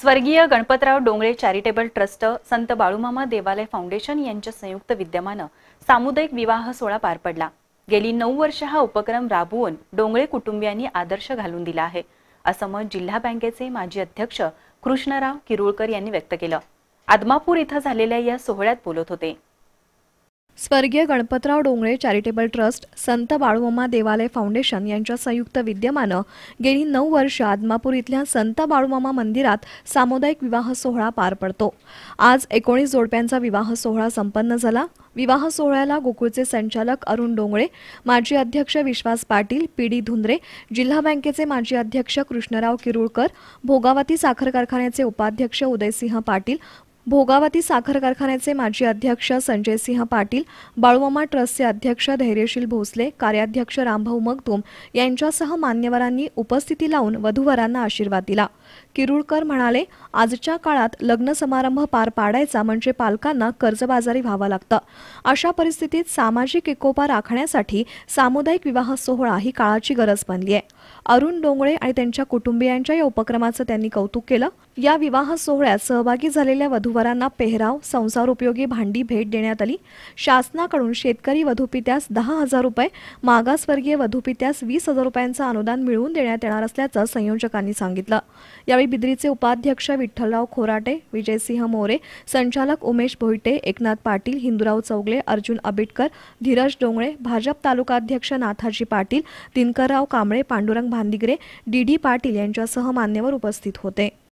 स्वर्गीय Ganpatrao Dongre charitable trust संत बाळूमामा देवालय फाउंडेशन यांच्या संयुक्त विद्यमानं सामुदायिक विवाह सोहळा पार पडला गेली नऊ वर्ष हा उपक्रम राबवून डोंगळे कुटुंबियांनी आदर्श घालून दिला आहे असं मत जिल्हा बँकेचे माजी अध्यक्ष कृष्णराव किरुळकर यांनी व्यक्त केलं आदमापूर इथं झालेल्या या सोहळ्यात बोलत होते स्वर्गीय गणपतराव डोंगळे चॅरिटेबल ट्रस्ट संत बाळूमामा देवालय फाउंडेशन यांच्या संयुक्त विद्यमानं गेली नऊ वर्ष आदमापूर इथल्या संत बाळूमामा मंदिरात सामुदायिक विवाह सोहळा पार पडतो आज एकोणीस जोडप्यांचा विवाह सोहळा संपन्न झाला विवाह सोहळ्याला गोकुळचे संचालक अरुण डोंगळे माजी अध्यक्ष विश्वास पाटील पी डी धुंद्रे जिल्हा बँकेचे माजी अध्यक्ष कृष्णराव किरुळकर भोगावती साखर कारखान्याचे उपाध्यक्ष उदयसिंह पाटील भोगावती साखर कारखान्याचे माजी अध्यक्ष संजय सिंह पाटील बाळूमामा ट्रस्टचे अध्यक्ष धैर्यशील भोसले कार्याध्यक्ष रामभाऊ मगदूम यांच्यासह मान्यवरांनी उपस्थिती लावून वधूवरांना आशीर्वाद दिला किरुळकर म्हणाले आजच्या काळात लग्न समारंभ पार पाडायचा म्हणजे पालकांना कर्जबाजारी व्हावं लागतं अशा परिस्थितीत सामाजिक एकोपा राखण्यासाठी सामुदायिक विवाह सोहळा ही काळाची गरज बनली आहे अरुण डोंगळे आणि त्यांच्या कुटुंबियांच्या या उपक्रमाचं त्यांनी कौतुक केलं या विवाह सोहळ्यात सहभागी झालेल्या वधू वरांना पेहराव संसार उपयोगी भांडी भेट देण्यात आली शासनाकडून शेतकरी वधुपित्यास दहा हजार रुपये मागासवर्गीय वधुपित्यास वीस हजार रुपयांचं अनुदान मिळवून देण्यात येणार असल्याचं संयोजकांनी सांगितलं यावेळी बिद्रीचे उपाध्यक्ष विठ्ठलराव खोराटे विजयसिंह मोरे संचालक उमेश भोईटे एकनाथ पाटील हिंदुराव चौगले अर्जुन आबिटकर धीरज डोंगळे भाजप तालुकाध्यक्ष नाथाजी पाटील दिनकरराव कांबळे पांडुरंग भांदिगरे डी डी पाटील यांच्यासह मान्यवर उपस्थित होते